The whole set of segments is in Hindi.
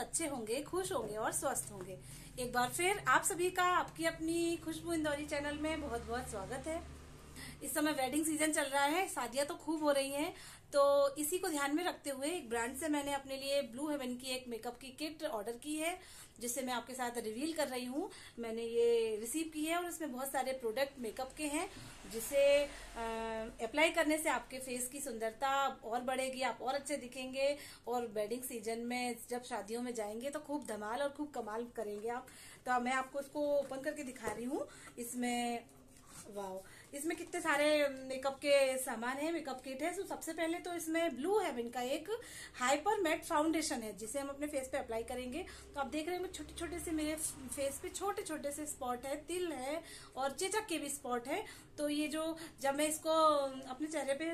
अच्छे होंगे खुश होंगे और स्वस्थ होंगे एक बार फिर आप सभी का आपकी अपनी खुशबू इंदौरी चैनल में बहुत बहुत स्वागत है इस समय वेडिंग सीजन चल रहा है शादियां तो खूब हो रही हैं तो इसी को ध्यान में रखते हुए एक ब्रांड से मैंने अपने लिए ब्लू हेवन की एक मेकअप की किट ऑर्डर की है जिसे मैं आपके साथ रिवील कर रही हूँ मैंने ये रिसीव की है और इसमें बहुत सारे प्रोडक्ट मेकअप के हैं जिसे अप्लाई करने से आपके फेस की सुंदरता और बढ़ेगी आप और अच्छे दिखेंगे और वेडिंग सीजन में जब शादियों में जाएंगे तो खूब धमाल और खूब कमाल करेंगे आप तो मैं आपको इसको ओपन करके दिखा रही हूँ इसमें वाह इसमें कितने सारे मेकअप के सामान है मेकअप किट है तो सबसे पहले तो इसमें ब्लू हेवन का एक हाइपर मेट फाउंडेशन है जिसे हम अपने फेस पे अप्लाई करेंगे तो आप देख रहे हैं छोटे छोटे से मेरे फेस पे छोटे छोटे से स्पॉट है तिल है और चेचक के भी स्पॉट है तो ये जो जब मैं इसको अपने चेहरे पे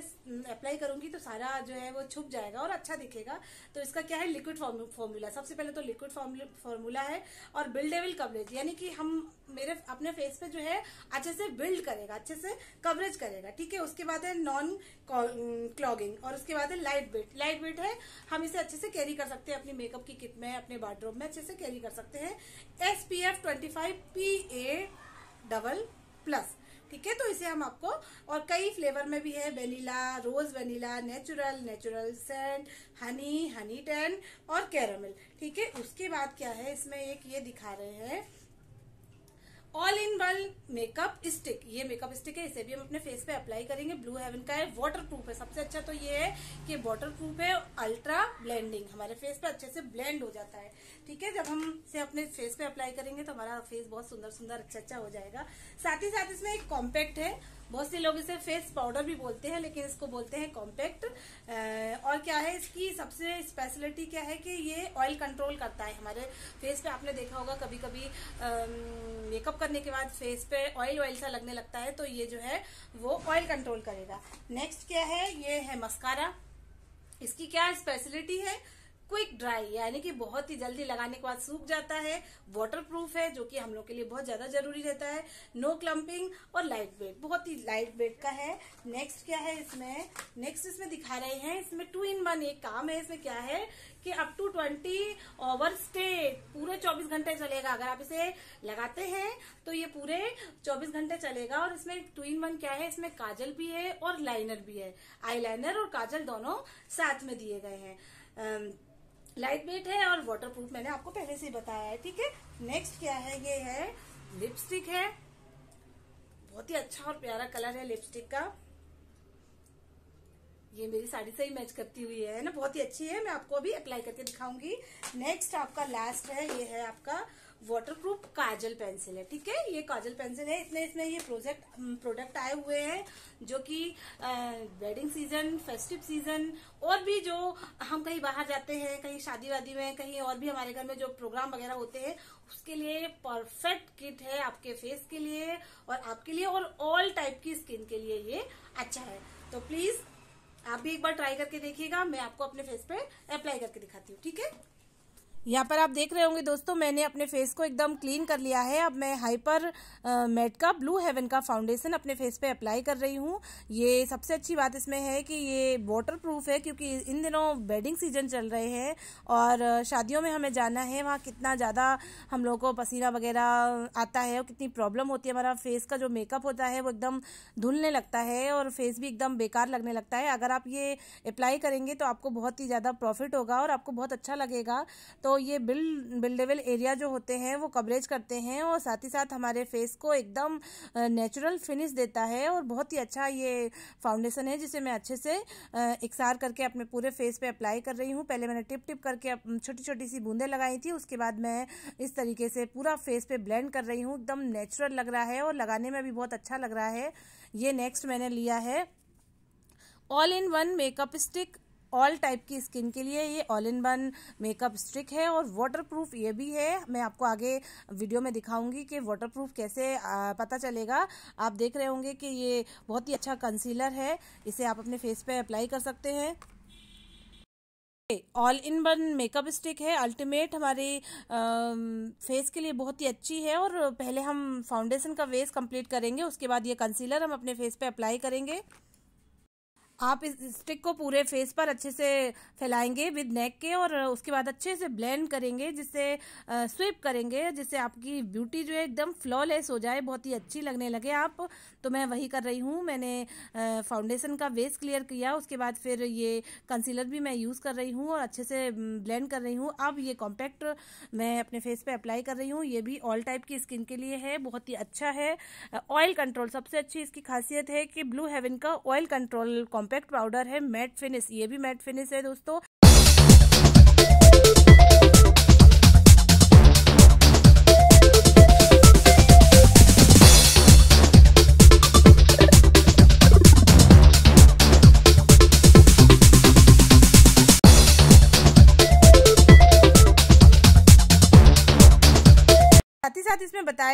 अप्लाई करूंगी तो सारा जो है वो छुप जाएगा और अच्छा दिखेगा तो इसका क्या है लिक्विड फॉर्मूला सबसे पहले तो लिक्विड फॉर्मूला है और बिल्डेबल कवरेज यानी कि हम मेरे अपने फेस पे जो है अच्छे से बिल्ड करेगा अच्छे से से कवरेज करेगा ठीक है उसके बाद है नॉन क्लॉगिंग और उसके बाद है लाइट वेट लाइट वेट है हम इसे अच्छे से कैरी कर सकते हैं अपनी मेकअप की किट में अपने वार्ड्रोब में अच्छे से कैरी कर सकते हैं S P F twenty five P A double plus ठीक है तो इसे हम आपको और कई फ्लेवर में भी है vanilla rose vanilla natural natural scent honey honey ten और कैरामिल ठीक है उसके बाद क्या है इसमें एक ये दिखा रहे हैं all in one makeup stick ये मेकअप स्टिक है इसे भी हम अपने फेस पे अप्लाई करेंगे ब्लू हेवन का है वाटर प्रूफ है सबसे अच्छा तो ये है कि वाटर प्रूफ है अल्ट्रा ब्लेंडिंग हमारे फेस पे अच्छे से ब्लेंड हो जाता है ठीक है जब हम इसे अपने फेस पे अप्लाई करेंगे तो हमारा फेस बहुत सुंदर सुंदर अच्छा अच्छा हो जाएगा साथ ही साथ इसमें एक कॉम्पैक्ट है बहुत से लोग इसे फेस पाउडर भी बोलते हैं लेकिन इसको बोलते हैं कॉम्पैक्ट और क्या है इसकी सबसे स्पेशलिटी क्या है कि ये ऑयल कंट्रोल करता है हमारे फेस पे आपने देखा होगा कभी कभी मेकअप करने के बाद फेस पे ऑयल ऑयल सा लगने लगता है तो ये जो है वो ऑयल कंट्रोल करेगा नेक्स्ट क्या है ये है मस्कारा इसकी क्या स्पेशलिटी है क्विक ड्राई यानी कि बहुत ही जल्दी लगाने के बाद सूख जाता है वाटर प्रूफ है जो कि हम लोग के लिए बहुत ज्यादा जरूरी रहता है नो क्लम्पिंग और लाइट वेट बहुत ही लाइट वेट का है नेक्स्ट क्या है इसमें नेक्स्ट इसमें दिखा रहे हैं इसमें टू इन वन एक काम है इसमें क्या है कि up to twenty over stay पूरे चौबीस घंटे चलेगा अगर आप इसे लगाते हैं तो ये पूरे चौबीस घंटे चलेगा और इसमें टू इन वन क्या है इसमें काजल भी है और लाइनर भी है आई और काजल दोनों साथ में दिए गए हैं लाइट वेट है और वाटर प्रूफ मैंने आपको पहले से बताया है ठीक है नेक्स्ट क्या है ये है लिपस्टिक है बहुत ही अच्छा और प्यारा कलर है लिपस्टिक का ये मेरी साड़ी से ही मैच करती हुई है ना बहुत ही अच्छी है मैं आपको अभी अप्लाई करके दिखाऊंगी नेक्स्ट आपका लास्ट है ये है आपका वाटरप्रूफ काजल पेंसिल है ठीक है ये काजल पेंसिल है इसमें इसमें ये प्रोजेक्ट हम्म, प्रोडक्ट आए हुए हैं जो कि वेडिंग सीजन फेस्टिव सीजन और भी जो हम कहीं बाहर जाते हैं कहीं शादी वादी में कहीं और भी हमारे घर में जो प्रोग्राम वगैरह होते हैं उसके लिए परफेक्ट किट है आपके फेस के लिए और आपके लिए और ऑल टाइप की स्किन के लिए ये अच्छा है तो प्लीज आप भी एक बार ट्राई करके देखिएगा मैं आपको अपने फेस पे अप्लाई करके दिखाती हूँ ठीक है यहाँ पर आप देख रहे होंगे दोस्तों मैंने अपने फेस को एकदम क्लीन कर लिया है अब मैं हाइपर मेट का ब्लू हेवन का फाउंडेशन अपने फेस पे अप्लाई कर रही हूँ ये सबसे अच्छी बात इसमें है कि ये वाटर प्रूफ है क्योंकि इन दिनों वेडिंग सीजन चल रहे हैं और शादियों में हमें जाना है वहाँ कितना ज़्यादा हम लोगों को पसीना वगैरह आता है और कितनी प्रॉब्लम होती है हमारा फेस का जो मेकअप होता है वो एकदम धुलने लगता है और फेस भी एकदम बेकार लगने लगता है अगर आप ये अप्लाई करेंगे तो आपको बहुत ही ज़्यादा प्रॉफिट होगा और आपको बहुत अच्छा लगेगा तो ये बिल बिल्डेबल एरिया जो होते हैं वो कवरेज करते हैं और साथ ही साथ हमारे फेस को एकदम नेचुरल फिनिश देता है और बहुत ही अच्छा ये फाउंडेशन है जिसे मैं अच्छे से इकसार करके अपने पूरे फेस पे अप्लाई कर रही हूँ पहले मैंने टिप टिप करके छोटी छोटी सी बूंदें लगाई थी उसके बाद मैं इस तरीके से पूरा फेस पे ब्लेंड कर रही हूँ एकदम नेचुरल लग रहा है और लगाने में भी बहुत अच्छा लग रहा है ये नेक्स्ट मैंने लिया है all in one makeup stick all type की स्किन के लिए ये all in one makeup stick है और वाटरप्रूफ ये भी है मैं आपको आगे वीडियो में दिखाऊंगी कि वाटरप्रूफ कैसे आ, पता चलेगा आप देख रहे होंगे कि ये बहुत ही अच्छा कंसीलर है इसे आप अपने फेस पे अप्लाई कर सकते हैं all in one makeup stick है अल्टीमेट हमारी फेस के लिए बहुत ही अच्छी है और पहले हम फाउंडेशन का वेस कंप्लीट करेंगे उसके बाद ये कंसीलर हम अपने फेस पे अप्लाई करेंगे आप इस स्टिक को पूरे फेस पर अच्छे से फैलाएंगे विद नेक के और उसके बाद अच्छे से ब्लेंड करेंगे जिससे स्वीप करेंगे जिससे आपकी ब्यूटी जो है एकदम फ्लॉलेस हो जाए बहुत ही अच्छी लगने लगे आप तो मैं वही कर रही हूँ मैंने फाउंडेशन का बेस क्लियर किया उसके बाद फिर ये कंसीलर भी मैं यूज़ कर रही हूँ और अच्छे से ब्लेंड कर रही हूँ अब ये कॉम्पैक्ट मैं अपने फेस पर अप्लाई कर रही हूँ ये भी ऑल टाइप की स्किन के लिए है बहुत ही अच्छा है ऑयल कंट्रोल सबसे अच्छी इसकी खासियत है कि ब्लू हेवन का oil control comp compact powder है मैट फिनिश ये भी मैट फिनिश है दोस्तों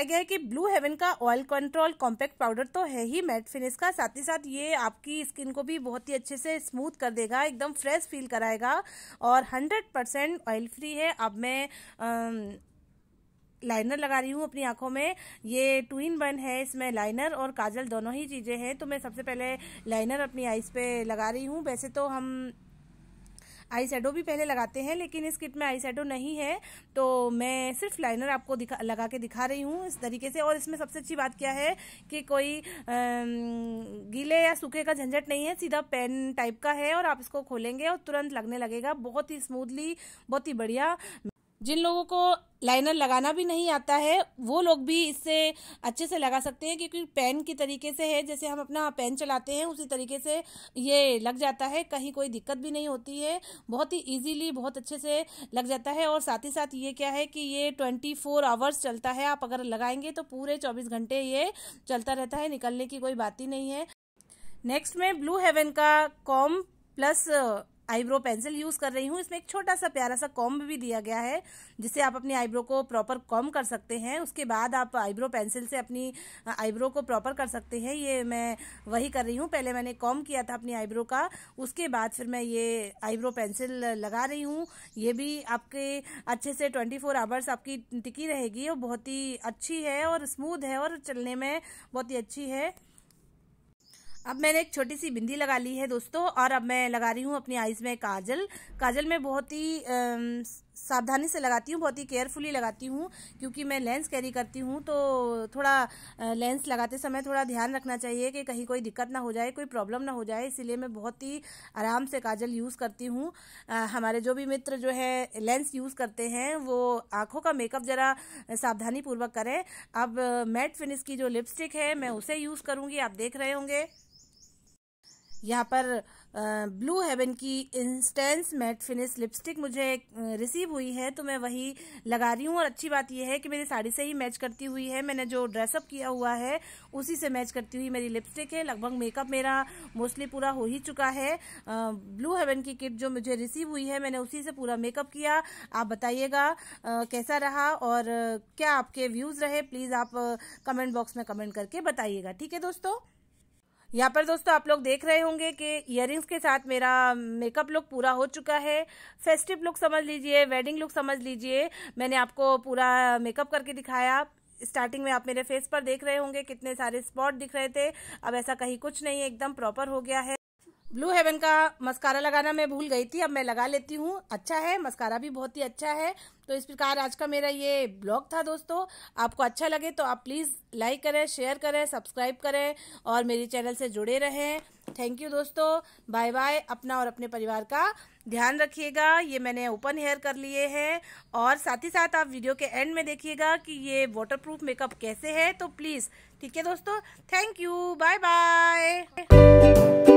बताया गया है कि ब्लू हेवन का ऑयल कंट्रोल कॉम्पैक्ट पाउडर तो है ही मैट फिनिश का साथ ही साथ ये आपकी स्किन को भी बहुत ही अच्छे से स्मूथ कर देगा एकदम फ्रेश फील कराएगा और 100% ऑयल फ्री है अब मैं आ, लाइनर लगा रही हूँ अपनी आंखों में ये टू इन वन है इसमें लाइनर और काजल दोनों ही चीज़ें हैं तो मैं सबसे पहले लाइनर अपनी आईज़ पे लगा रही हूँ वैसे तो हम आई भी पहले लगाते हैं लेकिन इस किट में आई नहीं है तो मैं सिर्फ लाइनर आपको दिखा लगा के दिखा रही हूँ इस तरीके से और इसमें सबसे अच्छी बात क्या है कि कोई गीले या सूखे का झंझट नहीं है सीधा पेन टाइप का है और आप इसको खोलेंगे और तुरंत लगने लगेगा बहुत ही स्मूथली बहुत ही बढ़िया जिन लोगों को लाइनर लगाना भी नहीं आता है वो लोग भी इससे अच्छे से लगा सकते हैं क्योंकि पेन की तरीके से है जैसे हम अपना पेन चलाते हैं उसी तरीके से ये लग जाता है कहीं कोई दिक्कत भी नहीं होती है बहुत ही इजीली बहुत अच्छे से लग जाता है और साथ ही साथ ये क्या है कि ये ट्वेंटी फोर आवर्स चलता है आप अगर लगाएंगे तो पूरे चौबीस घंटे ये चलता रहता है निकलने की कोई बात ही नहीं है नेक्स्ट में ब्लू हेवन का कॉम प्लस आईब्रो पेंसिल यूज कर रही हूँ इसमें एक छोटा सा प्यारा सा कॉम्ब भी दिया गया है जिससे आप अपनी आईब्रो को प्रॉपर कॉम कर सकते हैं उसके बाद आप आईब्रो पेंसिल से अपनी आईब्रो को प्रॉपर कर सकते हैं ये मैं वही कर रही हूँ पहले मैंने कॉम किया था अपनी आईब्रो का उसके बाद फिर मैं ये आईब्रो पेंसिल लगा रही हूँ ये भी आपके अच्छे से ट्वेंटी फोर आवर्स आपकी टिकी रहेगी और बहुत ही अच्छी है और स्मूद है और चलने में बहुत ही अच्छी है अब मैंने एक छोटी सी बिंदी लगा ली है दोस्तों और अब मैं लगा रही हूँ अपनी आईज़ में काजल काजल मैं बहुत ही सावधानी से लगाती हूँ बहुत ही केयरफुली लगाती हूँ क्योंकि मैं लेंस कैरी करती हूँ तो थोड़ा लेंस लगाते समय थोड़ा ध्यान रखना चाहिए कि कहीं कोई दिक्कत ना हो जाए कोई प्रॉब्लम ना हो जाए इसीलिए मैं बहुत ही आराम से काजल यूज़ करती हूँ हमारे जो भी मित्र जो है लेंस यूज़ करते हैं वो आँखों का मेकअप ज़रा सावधानीपूर्वक करें अब मैट फिनिश की जो लिपस्टिक है मैं उसे यूज़ करूँगी आप देख रहे होंगे यहाँ पर ब्लू हेवन की इंस्टेंस मैट फिनिश लिपस्टिक मुझे रिसीव हुई है तो मैं वही लगा रही हूँ और अच्छी बात यह है कि मेरी साड़ी से ही मैच करती हुई है मैंने जो ड्रेसअप किया हुआ है उसी से मैच करती हुई मेरी लिपस्टिक है लगभग मेकअप मेरा मोस्टली पूरा हो ही चुका है ब्लू हेवन की किट जो मुझे रिसीव हुई है मैंने उसी से पूरा मेकअप किया आप बताइएगा कैसा रहा और क्या आपके व्यूज़ रहे प्लीज़ आप कमेंट बॉक्स में कमेंट करके बताइएगा ठीक है दोस्तों यहाँ पर दोस्तों आप लोग देख रहे होंगे कि इयर के साथ मेरा मेकअप लुक पूरा हो चुका है फेस्टिव लुक समझ लीजिए वेडिंग लुक समझ लीजिए मैंने आपको पूरा मेकअप करके दिखाया स्टार्टिंग में आप मेरे फेस पर देख रहे होंगे कितने सारे स्पॉट दिख रहे थे अब ऐसा कहीं कुछ नहीं है एकदम प्रॉपर हो गया है ब्लू हेवन का मस्कारा लगाना मैं भूल गई थी अब मैं लगा लेती हूँ अच्छा है मस्कारा भी बहुत ही अच्छा है तो इस प्रकार आज का मेरा ये ब्लॉग था दोस्तों आपको अच्छा लगे तो आप प्लीज़ लाइक करें शेयर करें सब्सक्राइब करें और मेरे चैनल से जुड़े रहें थैंक यू दोस्तों बाय बाय अपना और अपने परिवार का ध्यान रखिएगा ये मैंने ओपन हेयर कर लिए हैं और साथ ही साथ आप वीडियो के एंड में देखिएगा कि ये वाटर मेकअप कैसे है तो प्लीज़ ठीक है दोस्तों थैंक यू बाय बाय